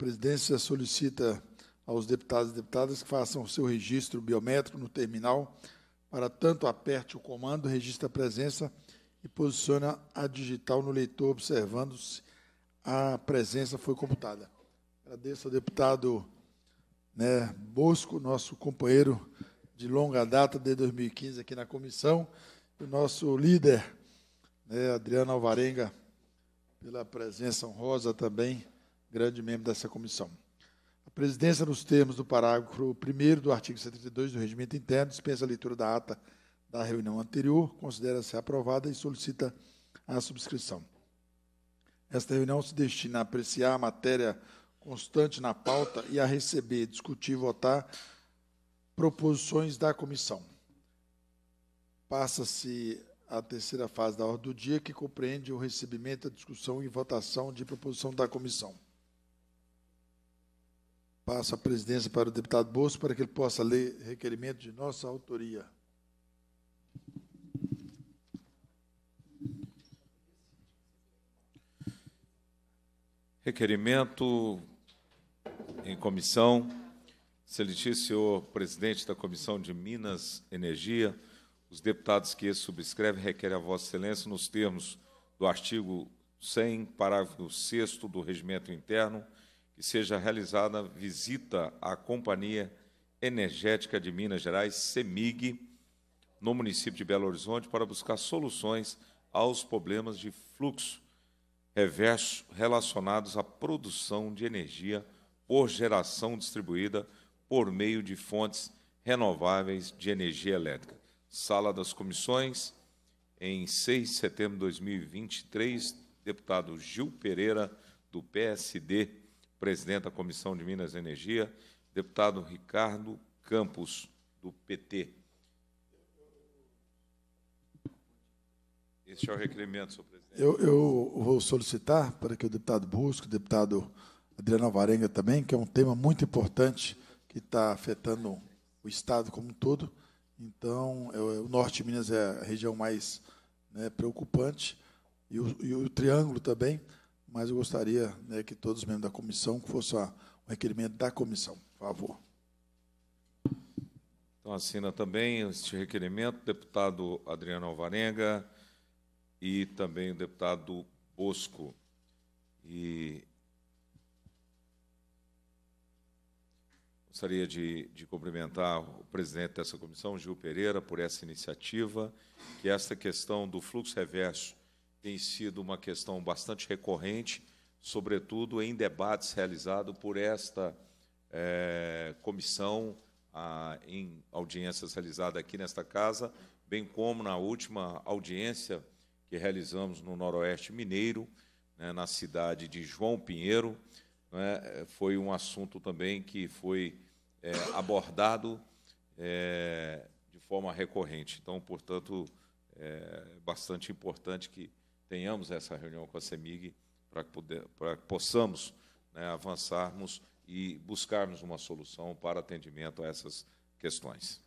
presidência solicita aos deputados e deputadas que façam o seu registro biométrico no terminal. Para tanto, aperte o comando, registre a presença e posiciona a digital no leitor, observando se a presença foi computada. Agradeço ao deputado né, Bosco, nosso companheiro de longa data, desde 2015 aqui na comissão, e o nosso líder, né, Adriano Alvarenga, pela presença honrosa também grande membro dessa comissão. A presidência, nos termos do parágrafo 1 do artigo 132 do Regimento Interno, dispensa a leitura da ata da reunião anterior, considera-se aprovada e solicita a subscrição. Esta reunião se destina a apreciar a matéria constante na pauta e a receber, discutir e votar proposições da comissão. Passa-se a terceira fase da ordem do dia, que compreende o recebimento, a discussão e votação de proposição da comissão. Passo a presidência para o deputado Bolso para que ele possa ler requerimento de nossa autoria. Requerimento em comissão. Excelentíssimo presidente da Comissão de Minas Energia, os deputados que esse subscrevem requerem a Vossa Excelência, nos termos do artigo 100, parágrafo 6 do Regimento Interno, que seja realizada visita à Companhia Energética de Minas Gerais, CEMIG, no município de Belo Horizonte, para buscar soluções aos problemas de fluxo reverso relacionados à produção de energia por geração distribuída por meio de fontes renováveis de energia elétrica. Sala das Comissões, em 6 de setembro de 2023, deputado Gil Pereira, do PSD, presidente da Comissão de Minas e Energia, deputado Ricardo Campos, do PT. Este é o requerimento, senhor presidente. Eu, eu vou solicitar para que o deputado Busco, o deputado Adriano Alvarenga também, que é um tema muito importante que está afetando o Estado como um todo. Então, eu, é é o norte de Minas é a região mais né, preocupante, e o, e o triângulo também mas eu gostaria né, que todos os membros da comissão, que fosse o requerimento da comissão, por favor. Então, assina também este requerimento, deputado Adriano Alvarenga e também o deputado Bosco. E gostaria de, de cumprimentar o presidente dessa comissão, Gil Pereira, por essa iniciativa, que esta questão do fluxo reverso tem sido uma questão bastante recorrente, sobretudo em debates realizados por esta é, comissão, a, em audiências realizadas aqui nesta casa, bem como na última audiência que realizamos no Noroeste Mineiro, né, na cidade de João Pinheiro. Né, foi um assunto também que foi é, abordado é, de forma recorrente. Então, portanto, é bastante importante que tenhamos essa reunião com a CEMIG para que, possamos né, avançarmos e buscarmos uma solução para atendimento a essas questões.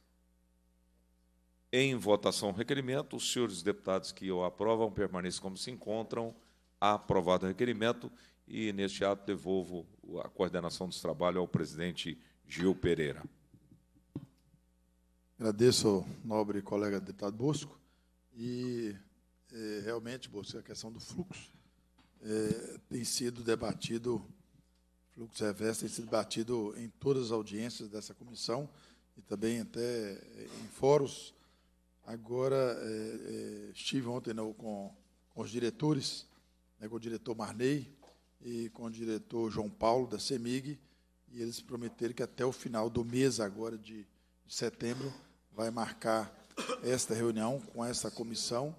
Em votação o requerimento, os senhores deputados que o aprovam permaneçam como se encontram. Aprovado o requerimento e, neste ato, devolvo a coordenação dos trabalhos ao presidente Gil Pereira. Agradeço ao nobre colega deputado Bosco e é, realmente, a questão do fluxo é, tem sido debatido, fluxo reverso tem sido debatido em todas as audiências dessa comissão e também até é, em fóruns. Agora, é, é estive ontem não, com, com, os diretores, né, com o diretor Marney e com o diretor João Paulo, da CEMIG, e eles prometeram que até o final do mês agora de, de setembro vai marcar esta reunião com essa comissão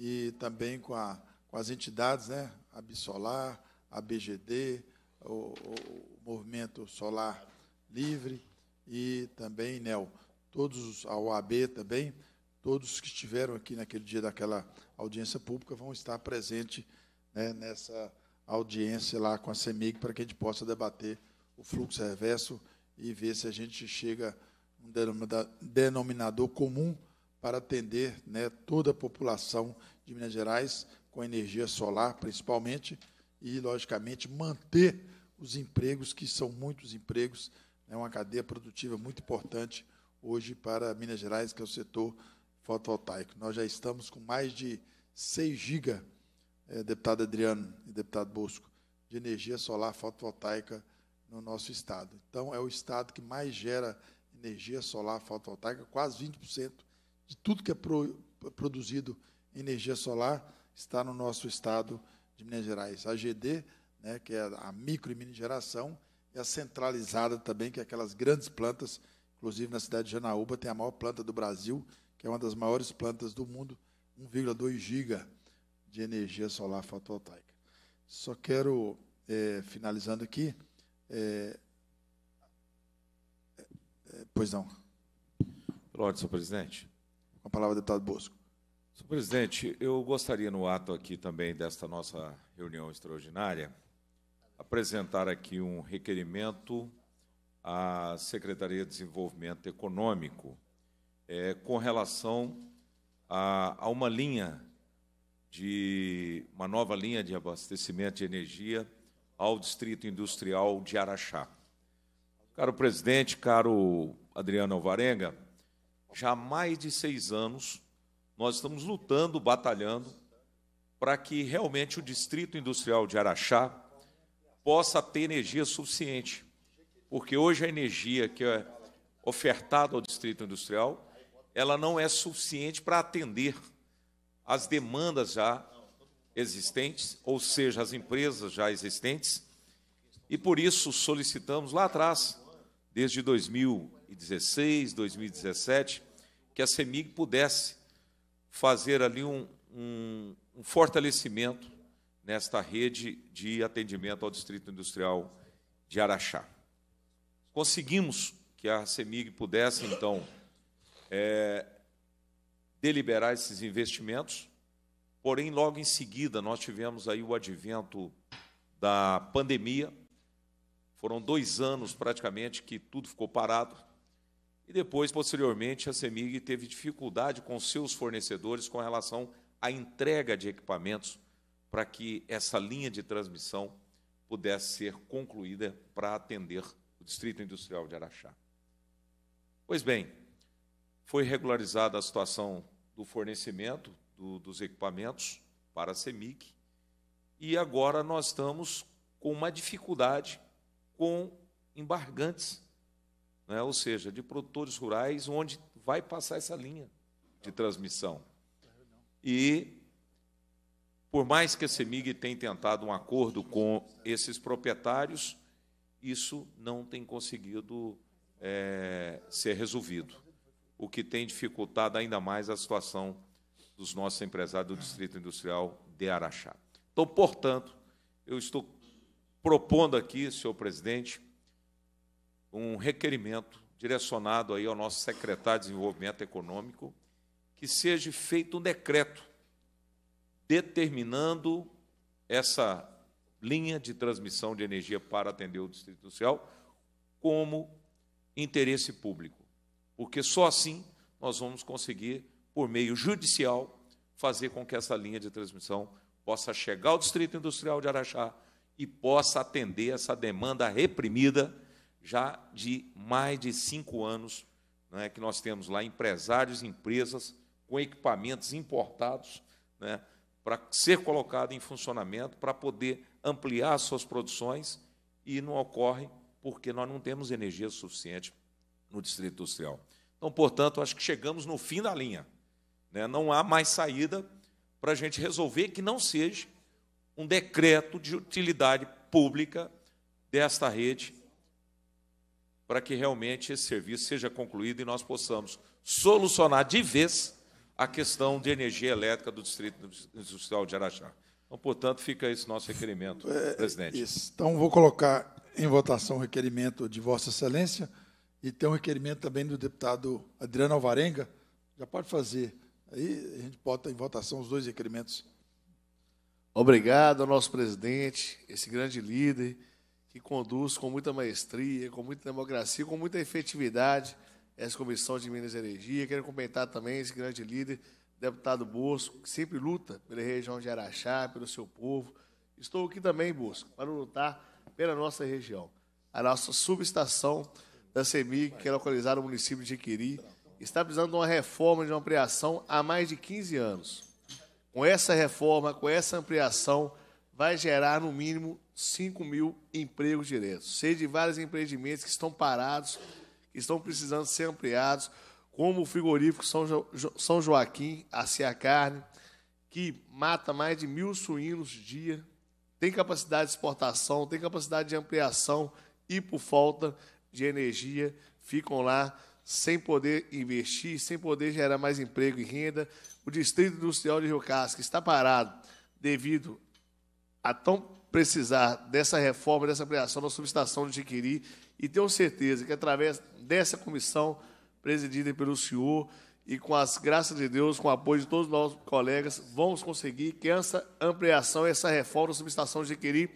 e também com, a, com as entidades, né? a Bissolar, a BGD, o, o Movimento Solar Livre e também NEL. Todos, a OAB também, todos que estiveram aqui naquele dia daquela audiência pública vão estar presentes né, nessa audiência lá com a CEMIG para que a gente possa debater o fluxo reverso e ver se a gente chega um denominador comum para atender né, toda a população de Minas Gerais com energia solar, principalmente, e, logicamente, manter os empregos, que são muitos empregos, é né, uma cadeia produtiva muito importante hoje para Minas Gerais, que é o setor fotovoltaico. Nós já estamos com mais de 6 giga, é, deputado Adriano e deputado Bosco, de energia solar fotovoltaica no nosso estado. Então, é o estado que mais gera energia solar fotovoltaica, quase 20% de tudo que é pro, produzido em energia solar está no nosso estado de Minas Gerais. A GD, né, que é a micro e mini geração, e a centralizada também, que é aquelas grandes plantas, inclusive na cidade de Janaúba tem a maior planta do Brasil, que é uma das maiores plantas do mundo, 1,2 giga de energia solar fotovoltaica. Só quero, é, finalizando aqui, é, é, é pois não. Pronto, senhor presidente a palavra, deputado Bosco. Senhor presidente, eu gostaria, no ato aqui também desta nossa reunião extraordinária, apresentar aqui um requerimento à Secretaria de Desenvolvimento Econômico é, com relação a, a uma linha de uma nova linha de abastecimento de energia ao Distrito Industrial de Araxá. Caro presidente, caro Adriano Alvarenga, já há mais de seis anos, nós estamos lutando, batalhando, para que realmente o Distrito Industrial de Araxá possa ter energia suficiente. Porque hoje a energia que é ofertada ao Distrito Industrial, ela não é suficiente para atender as demandas já existentes, ou seja, as empresas já existentes. E por isso solicitamos lá atrás, desde 2000 2016, 2017, que a CEMIG pudesse fazer ali um, um, um fortalecimento nesta rede de atendimento ao Distrito Industrial de Araxá. Conseguimos que a CEMIG pudesse, então, é, deliberar esses investimentos, porém, logo em seguida, nós tivemos aí o advento da pandemia, foram dois anos praticamente que tudo ficou parado, e depois, posteriormente, a CEMIG teve dificuldade com seus fornecedores com relação à entrega de equipamentos para que essa linha de transmissão pudesse ser concluída para atender o Distrito Industrial de Araxá. Pois bem, foi regularizada a situação do fornecimento do, dos equipamentos para a Semig e agora nós estamos com uma dificuldade com embargantes né? ou seja, de produtores rurais, onde vai passar essa linha de transmissão. E, por mais que a CEMIG tenha tentado um acordo com esses proprietários, isso não tem conseguido é, ser resolvido, o que tem dificultado ainda mais a situação dos nossos empresários do Distrito Industrial de Araxá. Então, portanto, eu estou propondo aqui, senhor presidente, um requerimento direcionado aí ao nosso secretário de Desenvolvimento Econômico, que seja feito um decreto determinando essa linha de transmissão de energia para atender o Distrito Industrial como interesse público. Porque só assim nós vamos conseguir, por meio judicial, fazer com que essa linha de transmissão possa chegar ao Distrito Industrial de Araxá e possa atender essa demanda reprimida já de mais de cinco anos né, que nós temos lá empresários, empresas com equipamentos importados né, para ser colocado em funcionamento, para poder ampliar suas produções e não ocorre porque nós não temos energia suficiente no Distrito Industrial. Então, portanto, acho que chegamos no fim da linha. Né? Não há mais saída para a gente resolver que não seja um decreto de utilidade pública desta rede para que realmente esse serviço seja concluído e nós possamos solucionar de vez a questão de energia elétrica do Distrito Industrial de Araxá. Então, portanto, fica esse nosso requerimento, é, é, presidente. Isso. Então, vou colocar em votação o requerimento de Vossa Excelência e tem um requerimento também do deputado Adriano Alvarenga. Já pode fazer. Aí a gente bota em votação os dois requerimentos. Obrigado ao nosso presidente, esse grande líder que conduz com muita maestria, com muita democracia, com muita efetividade essa comissão de Minas e Energia. Quero comentar também esse grande líder, deputado Bosco, que sempre luta pela região de Araxá, pelo seu povo. Estou aqui também, Bosco, para lutar pela nossa região. A nossa subestação da CEMIG, que é localizada no município de Iquiri, está precisando de uma reforma, de uma ampliação há mais de 15 anos. Com essa reforma, com essa ampliação, vai gerar no mínimo 5 mil empregos diretos, sede de vários empreendimentos que estão parados, que estão precisando ser ampliados, como o frigorífico São, jo São Joaquim, a Cia Carne, que mata mais de mil suínos dia, tem capacidade de exportação, tem capacidade de ampliação e, por falta de energia, ficam lá sem poder investir, sem poder gerar mais emprego e renda. O Distrito Industrial de Rio Casca está parado devido a tão precisar dessa reforma, dessa ampliação da subestação de Tiquiri, e tenho certeza que através dessa comissão presidida pelo senhor e com as graças de Deus, com o apoio de todos os nossos colegas, vamos conseguir que essa ampliação, essa reforma da subestação de Tiquiri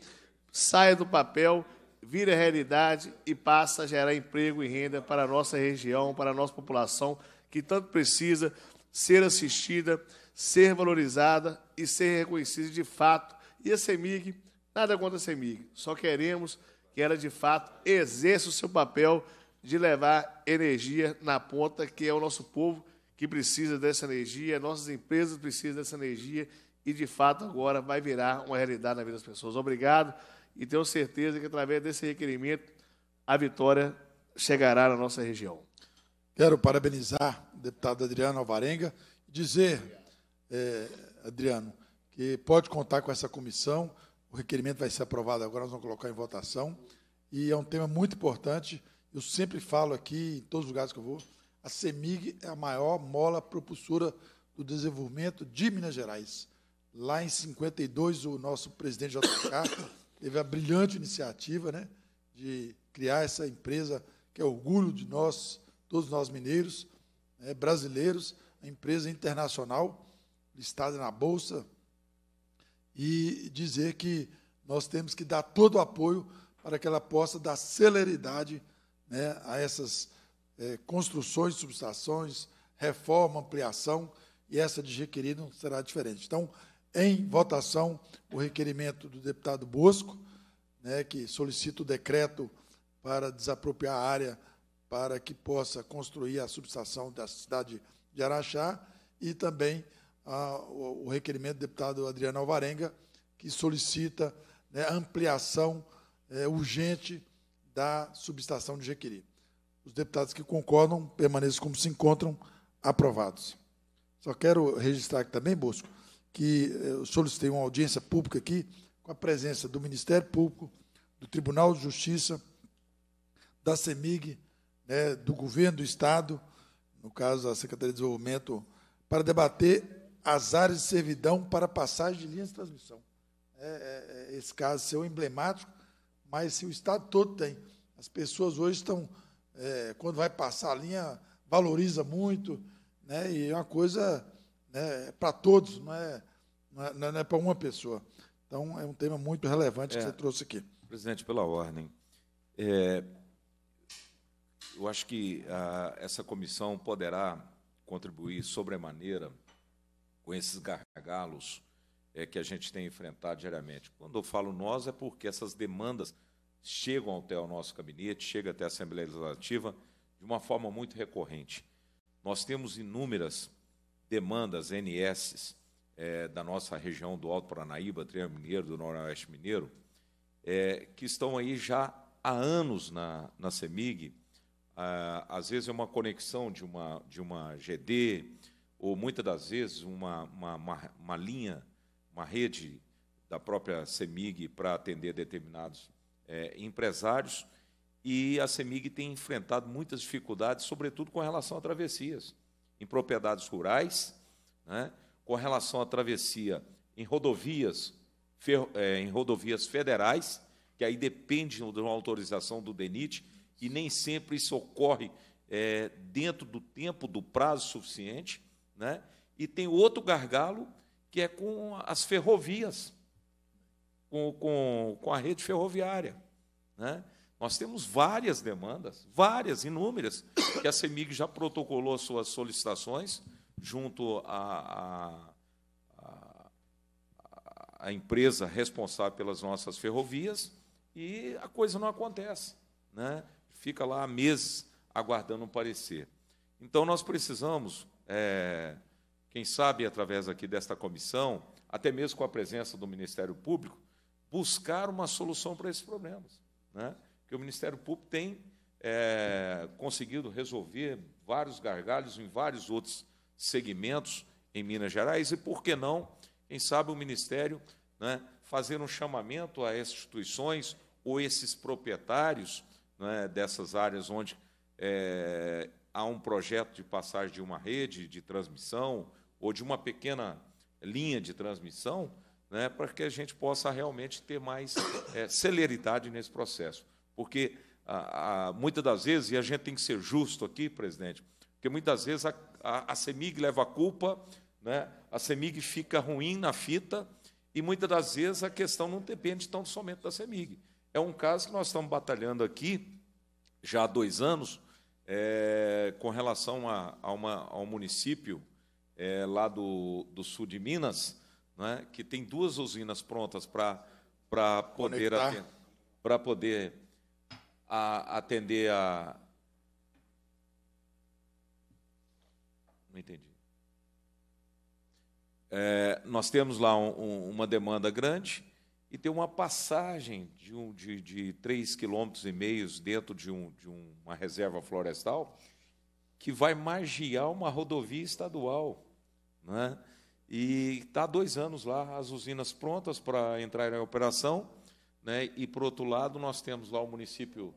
saia do papel, vire realidade e passe a gerar emprego e renda para a nossa região, para a nossa população, que tanto precisa ser assistida, ser valorizada e ser reconhecida de fato. E a CEMIG Nada contra a CEMIG, só queremos que ela de fato exerça o seu papel de levar energia na ponta, que é o nosso povo que precisa dessa energia, nossas empresas precisam dessa energia e de fato agora vai virar uma realidade na vida das pessoas. Obrigado e tenho certeza que através desse requerimento a vitória chegará na nossa região. Quero parabenizar o deputado Adriano Alvarenga e dizer, é, Adriano, que pode contar com essa comissão o requerimento vai ser aprovado agora, nós vamos colocar em votação. E é um tema muito importante. Eu sempre falo aqui, em todos os lugares que eu vou, a CEMIG é a maior mola propulsora do desenvolvimento de Minas Gerais. Lá em 52, o nosso presidente JK teve a brilhante iniciativa né, de criar essa empresa que é orgulho de nós, todos nós mineiros, né, brasileiros, a empresa internacional listada na Bolsa, e dizer que nós temos que dar todo o apoio para que ela possa dar celeridade né, a essas é, construções, subestações, reforma, ampliação, e essa de requerido não será diferente. Então, em votação, o requerimento do deputado Bosco, né, que solicita o decreto para desapropriar a área para que possa construir a subestação da cidade de Araxá, e também a, o, o requerimento do deputado Adriano Alvarenga, que solicita né, ampliação é, urgente da subestação de Jequiri. Os deputados que concordam permaneçam como se encontram, aprovados. Só quero registrar aqui também, Bosco, que é, eu solicitei uma audiência pública aqui, com a presença do Ministério Público, do Tribunal de Justiça, da CEMIG, né, do Governo do Estado, no caso a Secretaria de Desenvolvimento, para debater as áreas de servidão para passagem de linhas de transmissão. É, é, é esse caso seu é emblemático, mas se o Estado todo tem. As pessoas hoje estão, é, quando vai passar a linha, valoriza muito, né, e é uma coisa né, para todos, não é, não é, não é, é para uma pessoa. Então, é um tema muito relevante que você trouxe aqui. Presidente, pela ordem. eu acho que a, ah, essa comissão poderá contribuir sobremaneira maneira com esses gargalos é, que a gente tem enfrentado diariamente. Quando eu falo nós, é porque essas demandas chegam até o nosso gabinete, chegam até a Assembleia Legislativa de uma forma muito recorrente. Nós temos inúmeras demandas NS é, da nossa região do Alto Paranaíba, Triângulo Mineiro, do Noroeste Mineiro, é, que estão aí já há anos na, na CEMIG. Ah, às vezes é uma conexão de uma, de uma GD, ou muitas das vezes uma, uma, uma, uma linha, uma rede da própria CEMIG para atender determinados é, empresários, e a CEMIG tem enfrentado muitas dificuldades, sobretudo com relação a travessias em propriedades rurais, né, com relação à travessia em rodovias, ferro, é, em rodovias federais, que aí depende de uma autorização do DENIT, e nem sempre isso ocorre é, dentro do tempo, do prazo suficiente. Né? E tem outro gargalo que é com as ferrovias, com, com, com a rede ferroviária. Né? Nós temos várias demandas, várias, inúmeras, que a CEMIG já protocolou suas solicitações junto à, a empresa responsável pelas nossas ferrovias e a coisa não acontece. Né? Fica lá meses aguardando um parecer. Então, nós precisamos é, quem sabe através aqui desta comissão, até mesmo com a presença do Ministério Público, buscar uma solução para esses problemas. Né? Que o Ministério Público tem é, conseguido resolver vários gargalhos em vários outros segmentos em Minas Gerais e, por que não, quem sabe o Ministério né, fazer um chamamento a instituições ou esses proprietários né, dessas áreas onde é, a um projeto de passagem de uma rede de transmissão ou de uma pequena linha de transmissão, né, para que a gente possa realmente ter mais é, celeridade nesse processo. Porque a, a, muitas das vezes, e a gente tem que ser justo aqui, presidente, porque muitas vezes a, a, a CEMIG leva a culpa, né, a CEMIG fica ruim na fita, e muitas das vezes a questão não depende tão somente da CEMIG. É um caso que nós estamos batalhando aqui já há dois anos, é, com relação a, a, uma, ao município é, lá do, do, sul de Minas, né, que tem duas usinas prontas para poder, atender, poder a, atender a. Não entendi. É, nós temos lá um, um, uma demanda grande e tem uma passagem de, um, de, de 3,5 km dentro de, um, de uma reserva florestal que vai margiar uma rodovia estadual. Né? E está há dois anos lá, as usinas prontas para entrar em operação. Né? E, por outro lado, nós temos lá o município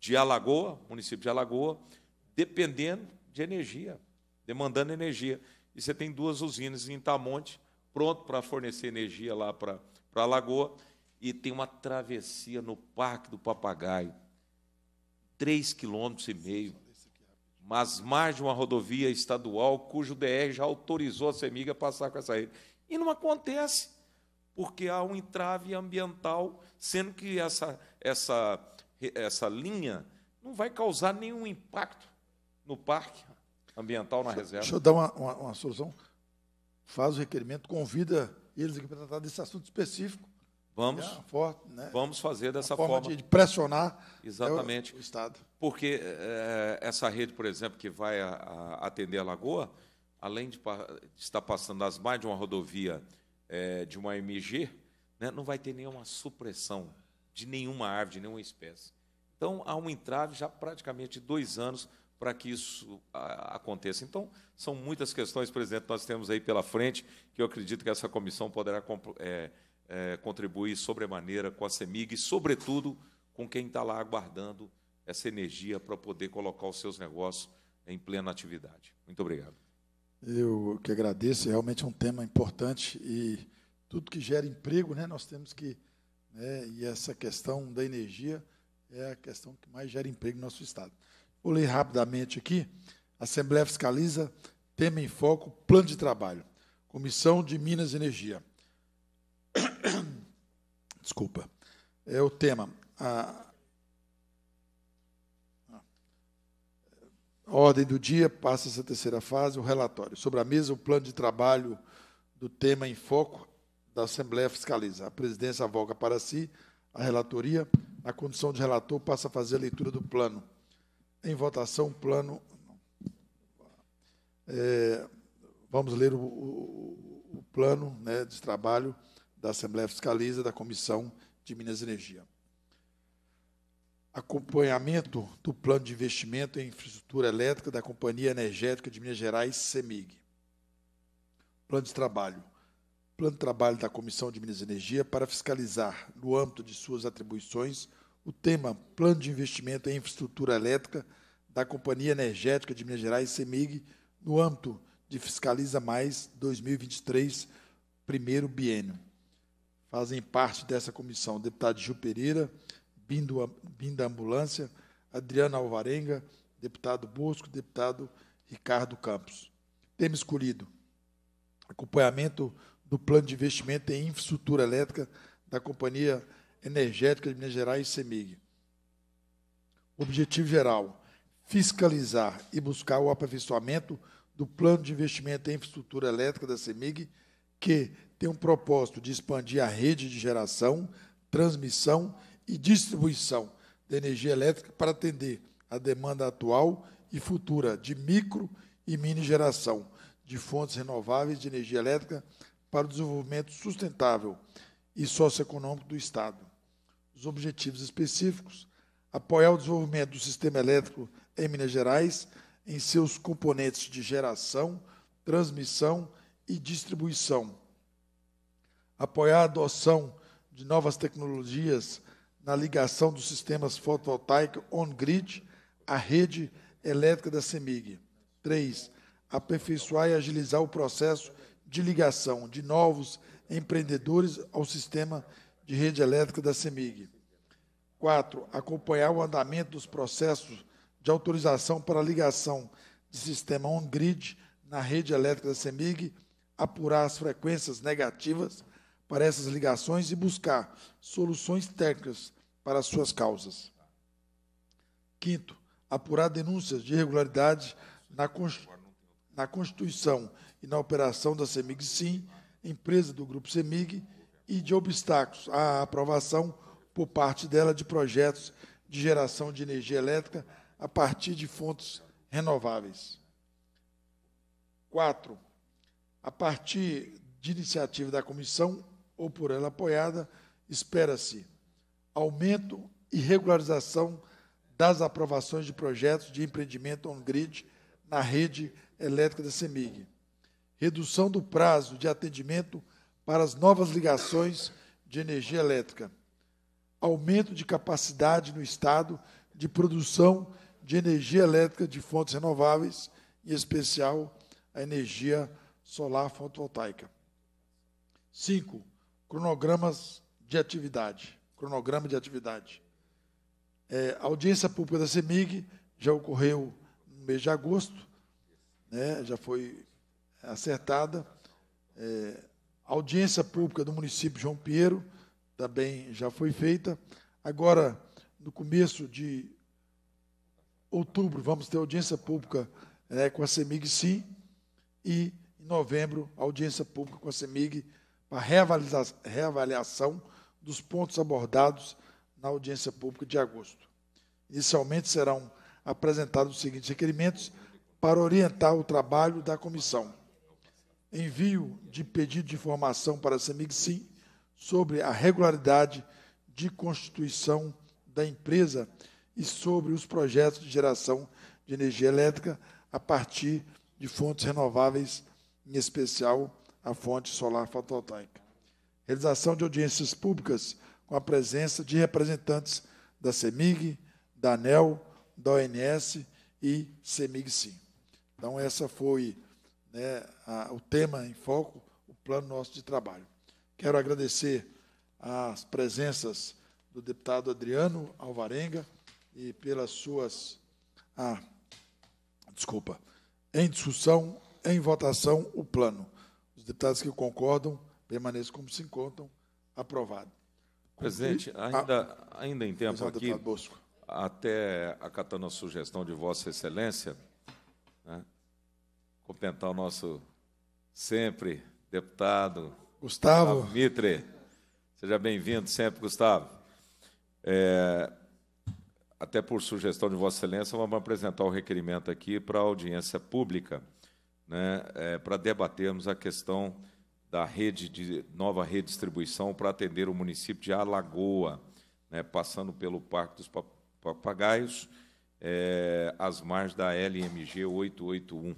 de Alagoa, município de Alagoa, dependendo de energia, demandando energia. E você tem duas usinas em Itamonte, pronto para fornecer energia lá para para a lagoa e tem uma travessia no Parque do Papagaio, três quilômetros e meio, mas mais de uma rodovia estadual cujo DR já autorizou a Semiga a passar com essa rede. E não acontece, porque há um entrave ambiental, sendo que essa, essa, essa linha não vai causar nenhum impacto no parque ambiental na deixa, reserva. Deixa eu dar uma, uma, uma solução. Faz o requerimento, convida eles aqui para tratar desse assunto específico. Vamos, é forte, né? vamos fazer dessa forma, forma. De pressionar né, Exatamente. É o, o, Estado. Porque é, é, essa rede, por exemplo, que vai a, a atender a Lagoa, além de, de estar passando as mais de uma rodovia é, de uma MG, né, não vai ter nenhuma supressão de nenhuma árvore, de nenhuma espécie. Então, há um entrave já praticamente de dois anos para que isso aconteça. Então, são muitas questões, presidente, nós temos aí pela frente, que eu acredito que essa comissão poderá é, é, contribuir sobremaneira com a CEMIG e, sobretudo, com quem está lá aguardando essa energia para poder colocar os seus negócios em plena atividade. Muito obrigado. Eu que agradeço, é realmente um tema importante e tudo que gera emprego, né, nós temos que. Né, e essa questão da energia é a questão que mais gera emprego no nosso Estado. Vou ler rapidamente aqui. Assembleia fiscaliza tema em foco plano de trabalho. Comissão de Minas e Energia. Desculpa. É o tema. A ordem do dia passa essa terceira fase, o relatório. Sobre a mesa, o plano de trabalho do tema em foco da Assembleia Fiscaliza. A presidência volta para si a relatoria. Na condição de relator, passa a fazer a leitura do plano em votação o plano. É, vamos ler o, o, o plano né, de trabalho da Assembleia Fiscaliza da Comissão de Minas e Energia. Acompanhamento do plano de investimento em infraestrutura elétrica da Companhia Energética de Minas Gerais, CEMIG. Plano de trabalho. Plano de trabalho da Comissão de Minas e Energia para fiscalizar, no âmbito de suas atribuições, o tema Plano de Investimento em Infraestrutura Elétrica da Companhia Energética de Minas Gerais, CEMIG, no âmbito de Fiscaliza Mais 2023, primeiro biênio. Fazem parte dessa comissão o deputado Gil Pereira, Binda Ambulância, Adriana Alvarenga, deputado Bosco, deputado Ricardo Campos. Tema escolhido: acompanhamento do plano de investimento em infraestrutura elétrica da Companhia Energética de Minas Gerais e CEMIG. Objetivo geral: fiscalizar e buscar o aperfeiçoamento do plano de investimento em infraestrutura elétrica da CEMIG, que tem um propósito de expandir a rede de geração, transmissão e distribuição de energia elétrica para atender a demanda atual e futura de micro e mini geração de fontes renováveis de energia elétrica para o desenvolvimento sustentável e socioeconômico do Estado os objetivos específicos, apoiar o desenvolvimento do sistema elétrico em Minas Gerais, em seus componentes de geração, transmissão e distribuição, apoiar a adoção de novas tecnologias na ligação dos sistemas fotovoltaicos on-grid à rede elétrica da CEMIG. 3. Aperfeiçoar e agilizar o processo de ligação de novos empreendedores ao sistema de rede elétrica da CEMIG. 4. Acompanhar o andamento dos processos de autorização para ligação de sistema on-grid na rede elétrica da CEMIG, apurar as frequências negativas para essas ligações e buscar soluções técnicas para suas causas. Quinto, apurar denúncias de irregularidades na, na constituição e na operação da CEMIG-SIM, empresa do Grupo CEMIG, e de obstáculos à aprovação por parte dela de projetos de geração de energia elétrica a partir de fontes renováveis. Quatro, a partir de iniciativa da comissão ou por ela apoiada, espera-se aumento e regularização das aprovações de projetos de empreendimento on-grid na rede elétrica da CEMIG. Redução do prazo de atendimento para as novas ligações de energia elétrica aumento de capacidade no Estado de produção de energia elétrica de fontes renováveis, em especial a energia solar fotovoltaica. 5. Cronogramas de atividade. Cronograma de atividade. É, a audiência pública da CEMIG já ocorreu no mês de agosto, né, já foi acertada. É, audiência pública do município João Pinheiro também já foi feita. Agora, no começo de outubro, vamos ter audiência pública né, com a CEMIG Sim e em novembro, audiência pública com a CEMIG para reavaliação, reavaliação dos pontos abordados na audiência pública de agosto. Inicialmente serão apresentados os seguintes requerimentos para orientar o trabalho da comissão. Envio de pedido de informação para a CEMIG Sim sobre a regularidade de constituição da empresa e sobre os projetos de geração de energia elétrica a partir de fontes renováveis, em especial a fonte solar fotovoltaica. Realização de audiências públicas com a presença de representantes da CEMIG, da ANEL, da ONS e CEMIG-SIM. Então, essa foi né, a, o tema em foco, o plano nosso de trabalho. Quero agradecer as presenças do deputado Adriano Alvarenga e pelas suas. Ah, desculpa. Em discussão, em votação, o plano. Os deputados que concordam permaneçam como se encontram. Aprovado. Presidente, ainda, ah, ainda em tempo aqui, até acatando a sugestão de Vossa Excelência, né, cumprimentar o nosso sempre deputado Gustavo. Gustavo Mitre. Seja bem-vindo sempre, Gustavo. É, até por sugestão de Vossa Excelência, vamos apresentar o requerimento aqui para a audiência pública, né, é, para debatermos a questão da rede de nova redistribuição para atender o município de Alagoa, né, passando pelo Parque dos Papagaios, é, às margens da LMG 881.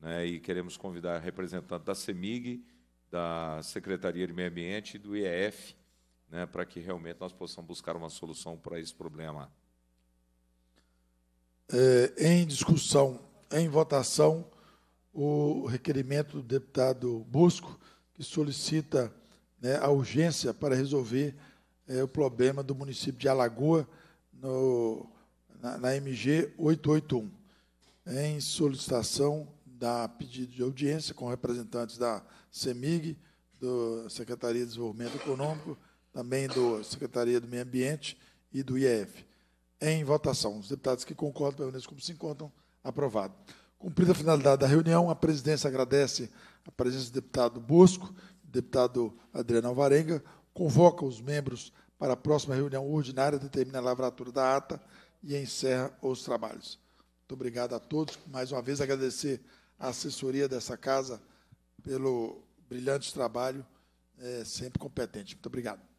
Né, e queremos convidar representante da CEMIG da Secretaria de Meio Ambiente e do IEF, né, para que realmente nós possamos buscar uma solução para esse problema. É, em discussão, em votação, o requerimento do deputado Busco, que solicita né, a urgência para resolver é, o problema do município de Alagoa no, na, na MG 881. Em solicitação, da pedido de audiência com representantes da CEMIG, da Secretaria de Desenvolvimento Econômico, também da Secretaria do Meio Ambiente e do IEF. Em votação, os deputados que concordam permaneçam como se encontram. Aprovado. Cumprida a finalidade da reunião, a presidência agradece a presença do deputado Bosco, do deputado Adriano Alvarenga, convoca os membros para a próxima reunião ordinária, determina a lavratura da ata e encerra os trabalhos. Muito obrigado a todos. Mais uma vez, agradecer a assessoria dessa casa pelo brilhante trabalho, é, sempre competente. Muito obrigado.